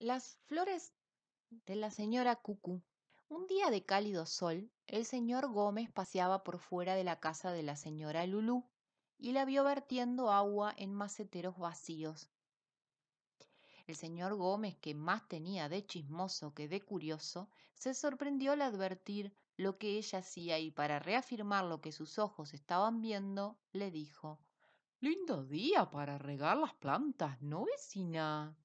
Las flores de la señora Cucu. Un día de cálido sol, el señor Gómez paseaba por fuera de la casa de la señora Lulú y la vio vertiendo agua en maceteros vacíos. El señor Gómez, que más tenía de chismoso que de curioso, se sorprendió al advertir lo que ella hacía y para reafirmar lo que sus ojos estaban viendo, le dijo Lindo día para regar las plantas, ¿no, vecina?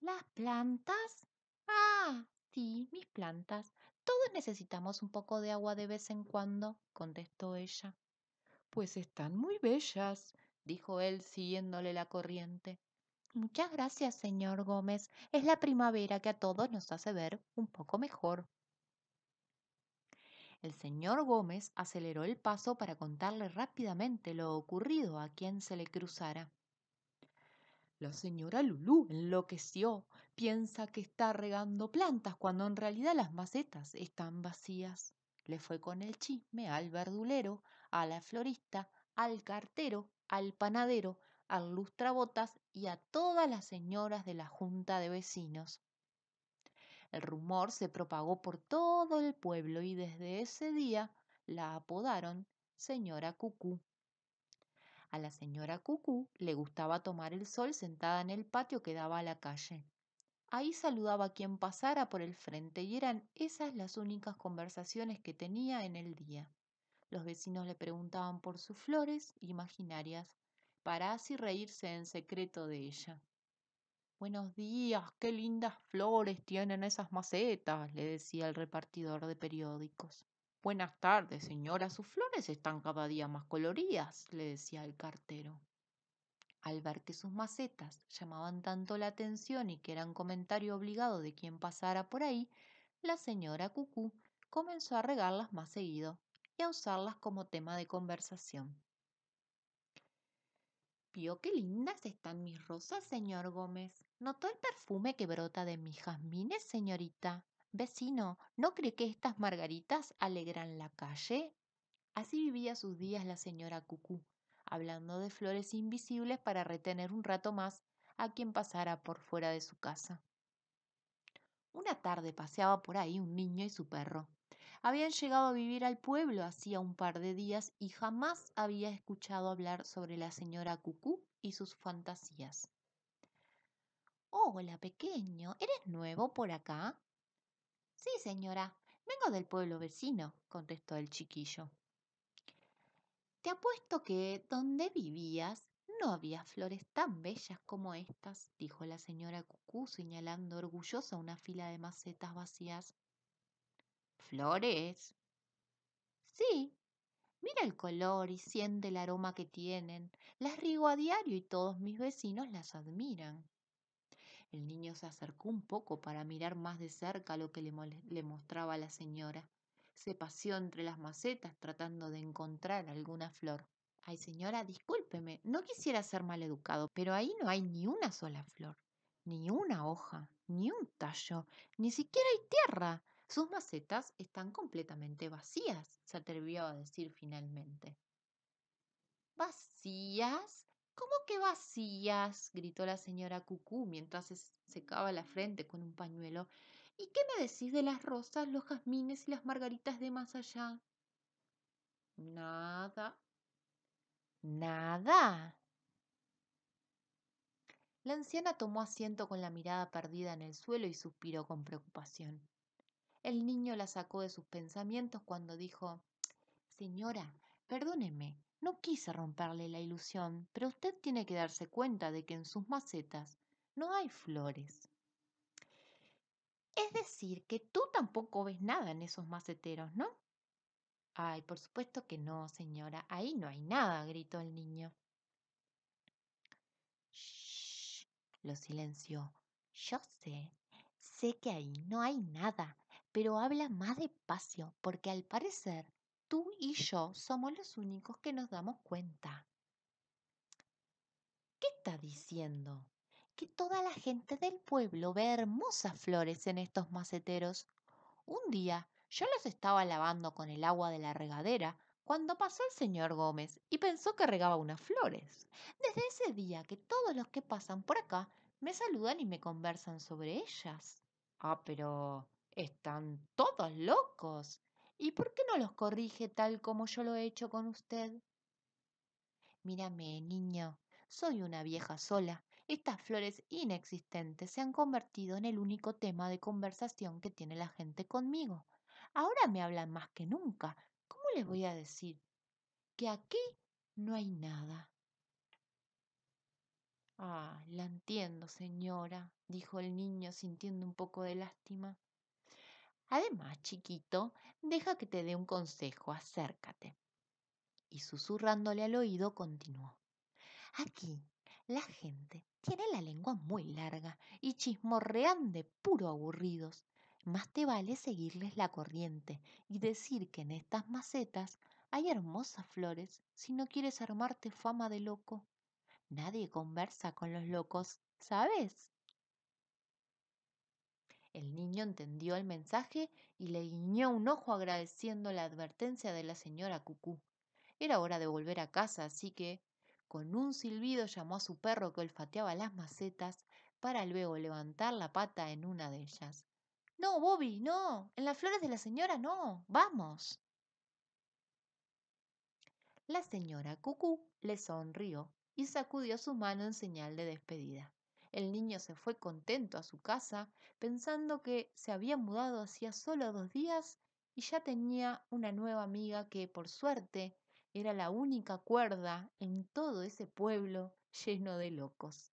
¿Las plantas? Ah, sí, mis plantas. Todos necesitamos un poco de agua de vez en cuando, contestó ella. Pues están muy bellas, dijo él siguiéndole la corriente. Muchas gracias, señor Gómez. Es la primavera que a todos nos hace ver un poco mejor. El señor Gómez aceleró el paso para contarle rápidamente lo ocurrido a quien se le cruzara. La señora Lulú enloqueció. Piensa que está regando plantas cuando en realidad las macetas están vacías. Le fue con el chisme al verdulero, a la florista, al cartero, al panadero, al lustrabotas y a todas las señoras de la junta de vecinos. El rumor se propagó por todo el pueblo y desde ese día la apodaron señora Cucú. A la señora Cucú le gustaba tomar el sol sentada en el patio que daba a la calle. Ahí saludaba a quien pasara por el frente y eran esas las únicas conversaciones que tenía en el día. Los vecinos le preguntaban por sus flores imaginarias, para así reírse en secreto de ella. Buenos días, qué lindas flores tienen esas macetas, le decía el repartidor de periódicos. Buenas tardes, señora. Sus flores están cada día más coloridas, le decía el cartero. Al ver que sus macetas llamaban tanto la atención y que eran comentario obligado de quien pasara por ahí, la señora Cucú comenzó a regarlas más seguido y a usarlas como tema de conversación. ¿Vio qué lindas están mis rosas, señor Gómez? ¿Notó el perfume que brota de mis jazmines, señorita? Vecino, ¿no cree que estas margaritas alegran la calle? Así vivía sus días la señora Cucú, hablando de flores invisibles para retener un rato más a quien pasara por fuera de su casa. Una tarde paseaba por ahí un niño y su perro. Habían llegado a vivir al pueblo hacía un par de días y jamás había escuchado hablar sobre la señora Cucú y sus fantasías. Hola, pequeño, ¿eres nuevo por acá? Sí, señora, vengo del pueblo vecino, contestó el chiquillo. Te apuesto que donde vivías no había flores tan bellas como estas, dijo la señora Cucú, señalando orgullosa una fila de macetas vacías. ¿Flores? Sí. Mira el color y siente el aroma que tienen. Las riego a diario y todos mis vecinos las admiran. El niño se acercó un poco para mirar más de cerca lo que le, mostraba la señora. Se paseó entre las macetas tratando de encontrar alguna flor. Ay, señora, discúlpeme, no quisiera ser maleducado, pero ahí no hay ni una sola flor, ni una hoja, ni un tallo, ni siquiera hay tierra. Sus macetas están completamente vacías, se atrevió a decir finalmente. ¿Vacías? ¿Cómo que vacías? gritó la señora Cucú mientras se secaba la frente con un pañuelo. ¿Y qué me decís de las rosas, los jazmines y las margaritas de más allá? Nada. Nada. La anciana tomó asiento con la mirada perdida en el suelo y suspiró con preocupación. El niño la sacó de sus pensamientos cuando dijo Señora, perdóneme, no quise romperle la ilusión, pero usted tiene que darse cuenta de que en sus macetas no hay flores. Es decir, que tú tampoco ves nada en esos maceteros, ¿no? Ay, por supuesto que no, señora. Ahí no hay nada, gritó el niño. Shh, lo silenció. Yo sé, sé que ahí no hay nada, pero habla más despacio, porque al parecer tú y yo somos los únicos que nos damos cuenta. ¿Qué está diciendo? Que toda la gente del pueblo ve hermosas flores en estos maceteros. Un día yo los estaba lavando con el agua de la regadera cuando pasó el señor Gómez y pensó que regaba unas flores. Desde ese día que todos los que pasan por acá me saludan y me conversan sobre ellas. Ah, pero están todos locos. ¿Y por qué no los corrige tal como yo lo he hecho con usted? Mírame, niño, soy una vieja sola. Estas flores inexistentes se han convertido en el único tema de conversación que tiene la gente conmigo. Ahora me hablan más que nunca. ¿Cómo les voy a decir? Que aquí no hay nada. Ah, la entiendo, señora, dijo el niño sintiendo un poco de lástima. Además, chiquito, deja que te dé un consejo, acércate. Y susurrándole al oído continuó. Aquí, la gente tiene la lengua muy larga y chismorrean de puro aburridos. Más te vale seguirles la corriente y decir que en estas macetas hay hermosas flores si no quieres armarte fama de loco. Nadie conversa con los locos, ¿sabes? El niño entendió el mensaje y le guiñó un ojo agradeciendo la advertencia de la señora Cucú. Era hora de volver a casa, así que, con un silbido, llamó a su perro que olfateaba las macetas para luego levantar la pata en una de ellas. No, Bobby, no. En las flores de la señora no. Vamos. La señora Cucú le sonrió y sacudió su mano en señal de despedida. El niño se fue contento a su casa, pensando que se había mudado hacía solo dos días y ya tenía una nueva amiga que, por suerte, era la única cuerda en todo ese pueblo lleno de locos.